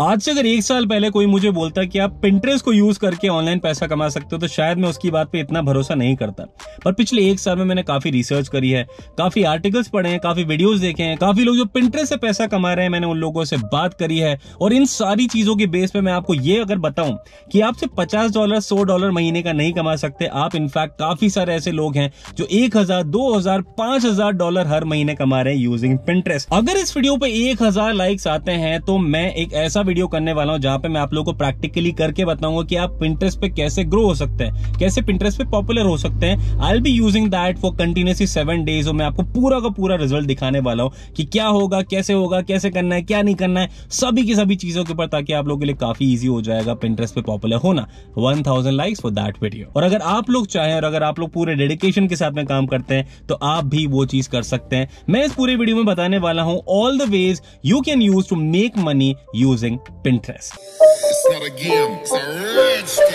आज से अगर एक साल पहले कोई मुझे बोलता कि आप पिंटरेस्ट को यूज करके ऑनलाइन पैसा कमा सकते हो तो शायद मैं उसकी बात पे इतना भरोसा नहीं करता पर पिछले एक साल में मैंने काफी रिसर्च करी है काफी आर्टिकल्स पढ़े हैं काफी वीडियोस देखे हैं काफी लोग जो पिंटरेस्ट से पैसा कमा रहे हैं मैंने उन लोगों से बात करी है और इन सारी चीजों के बेस पे मैं आपको ये अगर बताऊं कि आपसे पचास डॉलर सौ डॉलर महीने का नहीं कमा सकते आप इनफैक्ट काफी सारे ऐसे लोग हैं जो एक हजार दो हजार पांच हजार डॉलर हर महीने कमा रहे हैं यूजिंग पिंटरेस्ट अगर इस वीडियो पे एक हजार लाइक्स आते हैं तो मैं एक ऐसा वीडियो करने वाला हूँ जहाँ पे मैं आप लोगों को प्रैक्टिकली करके बताऊंगा कि आप पिंटरेस्ट पे कैसे ग्रो हो सकते हैं कैसे पिंटरेस्ट पे पॉपुलर हो सकते हैं I be using that for continuously seven days और मैं आपको पूरा का पूरा रिजल्ट दिखाने वाला हूँ कि क्या होगा कैसे होगा कैसे करना है क्या नहीं करना है सभी की सभी चीजों के ऊपर ताकि आप लोगों के लिए काफी ईजी हो जाएगा पिंटरेस्ट पे पॉपुलर होना one thousand likes for that video और अगर आप लोग चाहें और अगर आप लोग पूरे डेडिकेशन के साथ में काम करते हैं तो आप भी वो चीज कर सकते हैं मैं इस पूरे वीडियो में बताने वाला हूँ all the ways you can use to make money using Pinterest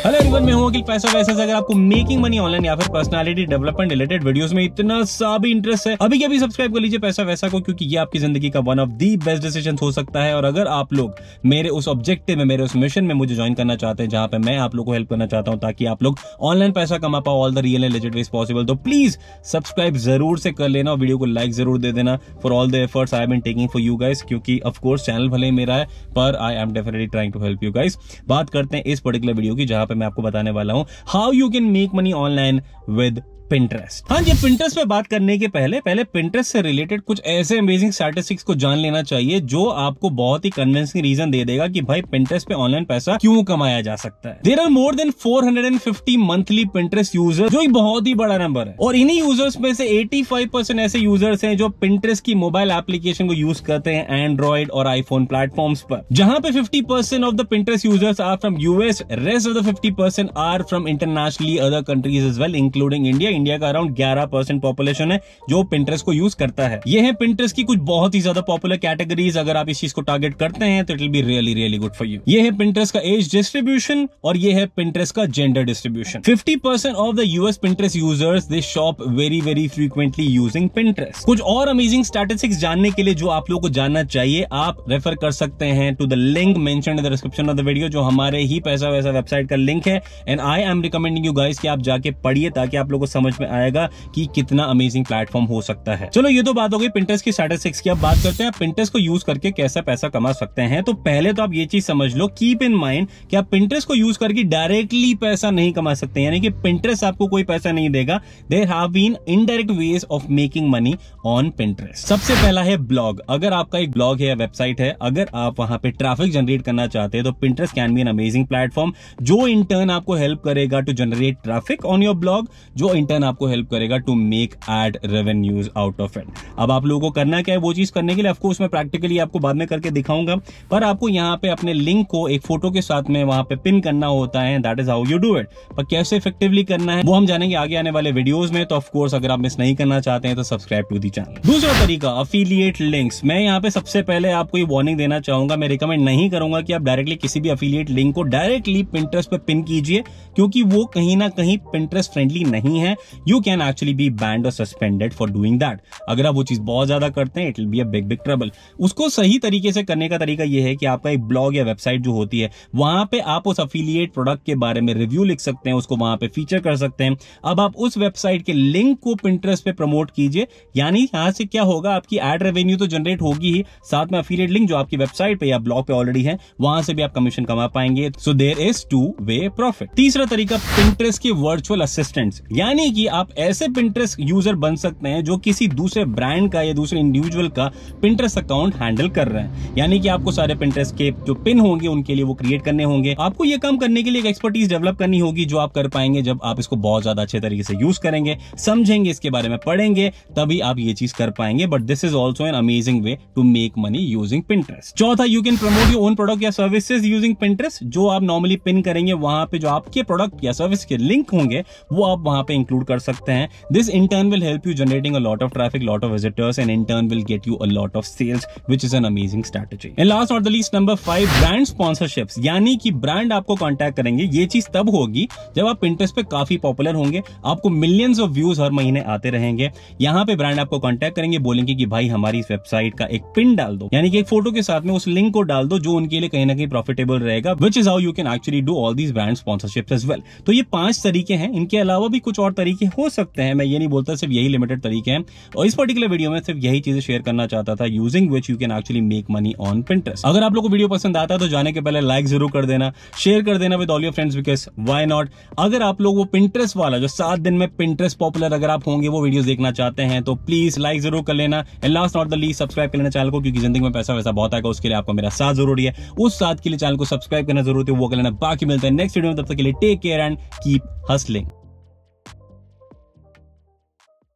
hello everyone मैं हूं अखिल पैसा वैसे अगर आपको मेकिंग मनी ऑनलाइन या फिर पर्सनालिटी डेवलपमेंट रिलेटेड वीडियोस में इतना सा भी इंटरेस्ट है अभी अभी सब्सक्राइब कर लीजिए पैसा वैसा को क्योंकि ये आपकी जिंदगी का one of the best decision हो सकता है और अगर आप लोग मेरे उस ऑब्जेक्टिव में मेरे उस मिशन में मुझे ज्वाइन करना चाहते हैं जहां पर मैं आप लोग को हेल्प करना चाहता हूं ताकि आप लोग ऑनलाइन पैसा कमा पाओ all the real and legit ways possible तो प्लीज सब्सक्राइब जरूर से कर लेना और वीडियो को लाइक जरूर दे देना for all the efforts I been taking for you guys क्योंकि ऑफकोर्स चैनल भले ही मेरा है पर I I am definitely trying to help you guys बात करते हैं इस पर्टिकुलर वीडियो की जहां पे मैं आपको बताने वाला हूं how you can make money online with Pinterest हाँ जी पिंटरेस्ट पे बात करने के पहले पहले पिंटरेस्ट से रिलेटेड कुछ ऐसे अमेजिंग स्टैटिस्टिक्स को जान लेना चाहिए जो आपको बहुत ही कन्विंसिंग रीजन दे देगा कि भाई पिंटरेस्ट पे ऑनलाइन पैसा क्यों कमाया जा सकता है there are more than 450 monthly Pinterest user जो बहुत ही बड़ा नंबर है और इन्हीं यूजर्स में से 85 ऐसे यूजर्स हैं जो पिंटरेस्ट की मोबाइल एप्लीकेशन को यूज करते हैं एंड्रॉइड और आईफोन प्लेटफॉर्म पर जहां पे 50% of the Pinterest users are from US rest of the 50% are from internationally other countries is well including India India का अराउंड ग्यारह परसेंट पॉपुलेशन है जो पिंटरेस्ट को यूज करता है ये है पिंटरेस्ट की कुछ बहुत ही ज्यादा पॉपुलर कैटेगरीज अगर आप इस चीज को टारगेट करते हैं तो it will be really really good for you ये है पिंटरेस्ट का एज डिस्ट्रीब्यूशन और ये है पिंटरेस्ट का gender distribution fifty of the US Pinterest users this shop very very frequently using Pinterest कुछ और अमेजिंग स्टैटिस्टिक्स जानने के लिए जो आप लोगों को जानना चाहिए आप रेफर कर सकते हैं to the link mention in the description of the video जो हमारे ही पैसा वैसा वेबसाइट का लिंक है and I am recommending you guys कि आप जाके पढ़िए ताकि आप लोग को समझ समझ में आएगा कि कितना अमेजिंग प्लेटफॉर्म हो सकता है चलो ये तो बात हो गई पिंटर्स की साढ़े की अब बात करते हैं पिंटर्स को यूज करके कैसा पैसा कमा सकते हैं तो पहले तो आप ये चीज समझ लो कीप इन माइंड कि आप पिंटर्स को यूज करके डायरेक्टली पैसा नहीं कमा सकते यानी कि पिंटर्स आपको कोई पैसा नहीं देगा there have been indirect ways of making money on Pinterest सबसे पहला है ब्लॉग अगर आपका एक ब्लॉग है या वेबसाइट है अगर आप वहां पे ट्रैफिक जनरेट करना चाहते हैं तो Pinterest can be an amazing platform जो इंटर्न आपको हेल्प करेगा to generate traffic on your blog जो इंटर्न पैटर्न आपको हेल्प करेगा to make ad revenues out of it अब आप लोगों को करना क्या है वो चीज करने के लिए ऑफकोर्स मैं प्रैक्टिकली आपको बाद में करके दिखाऊंगा पर आपको यहाँ पे अपने लिंक को एक फोटो के साथ में वहां पे पिन करना होता है that is how you do it पर कैसे इफेक्टिवली करना है वो हम जानेंगे आगे आने वाले वीडियोज में तो ऑफकोर्स अगर आप मिस नहीं करना चाहते हैं तो सब्सक्राइब टू दी चैनल दूसरा तरीका अफिलियट लिंक्स मैं यहाँ पे सबसे पहले आपको ये वार्निंग देना चाहूंगा मैं रिकमेंड नहीं करूंगा कि आप डायरेक्टली किसी भी अफिलियट लिंक को डायरेक्टली प्रिंटर्स पर पिन कीजिए क्योंकि वो कहीं ना कहीं प्रिंटर्स फ्रेंडली नहीं है you can actually be banned और सस्पेंडेड फॉर डूइंग दैट अगर आप वो चीज बहुत ज्यादा करते हैं it will be a big big trouble उसको सही तरीके से करने का तरीका यह है कि आपका एक ब्लॉग या वेबसाइट जो होती है वहां पे आप उस अफिलियट प्रोडक्ट के बारे में रिव्यू लिख सकते हैं उसको वहां पे फीचर कर सकते हैं अब आप उस वेबसाइट के लिंक को पिंटरेस्ट पे प्रमोट कीजिए यानी यहां से क्या होगा आपकी एड रेवेन्यू तो जनरेट होगी ही साथ में अफिलियट लिंक जो आपकी वेबसाइट पे या ब्लॉग पे ऑलरेडी है वहां से भी आप कमीशन कमा पाएंगे so there is two way profit तीसरा तरीका पिंटरेस्ट के वर्चुअल असिस्टेंट्स यानी कि आप ऐसे पिंटरेस्ट यूजर बन सकते हैं जो किसी दूसरे ब्रांड का या दूसरे इंडिविजुअल का पिंटरेस्ट अकाउंट हैंडल कर रहे हैं यानी कि आपको सारे पिंटरेस्ट के जो पिन होंगे उनके लिए वो क्रिएट करने होंगे आपको ये काम करने के लिए एक एक्सपर्टीज डेवलप करनी होगी जो आप कर पाएंगे जब आप इसको बहुत ज्यादा अच्छे तरीके से यूज करेंगे समझेंगे इसके बारे में पढ़ेंगे तभी आप ये चीज कर पाएंगे but this is also an amazing way to make money using Pinterest चौथा you can promote you own product या सर्विसेज यूजिंग पिंटरेस्ट जो आप नॉर्मली पिन करेंगे वहां पे जो आपके प्रोडक्ट या सर्विस के लिंक होंगे वो आप वहां पे इंक्लूड इंक्लूड कर सकते हैं this in turn will help you generating a lot of traffic lot of visitors and in turn will get you a lot of sales which is an amazing strategy and last और the least number five brand sponsorship यानी कि brand आपको contact करेंगे ये चीज तब होगी जब आप इंटरेस्ट पे काफी पॉपुलर होंगे आपको मिलियंस ऑफ व्यूज हर महीने आते रहेंगे यहाँ पे ब्रांड आपको कॉन्टेक्ट करेंगे बोलेंगे कि भाई हमारी इस वेबसाइट का एक पिन डाल दो यानी कि एक फोटो के साथ में उस लिंक को डाल दो जो उनके लिए कहीं ना कहीं प्रॉफिटेबल रहेगा which is how you can actually do all these brand sponsorship as well तो ये पांच तरीके हैं इनके अलावा भी कुछ और तरीके तरीके हो सकते हैं मैं ये नहीं बोलता सिर्फ यही लिमिटेड तरीके हैं और इस पर्टिकुलर वीडियो में सिर्फ यही चीजें शेयर करना चाहता था using which you can actually make money on Pinterest अगर आप लोग को वीडियो पसंद आता है तो जाने के पहले लाइक जरूर कर देना शेयर कर देना with all your friends because why not अगर आप लोग वो पिंटरेस्ट वाला जो सात दिन में पिंटरेस्ट पॉपुलर अगर आप होंगे वो वीडियो देखना चाहते हैं तो प्लीज लाइक जरूर कर लेना and last not the least subscribe कर लेना चैनल को क्योंकि जिंदगी में पैसा वैसा बहुत आएगा उसके लिए आपको मेरा साथ जरूरी है उस साथ के लिए चैनल को सब्सक्राइब करना जरूरी है वो कर लेना बाकी मिलता है नेक्स्ट वीडियो में तब तक के लिए take care and keep hustling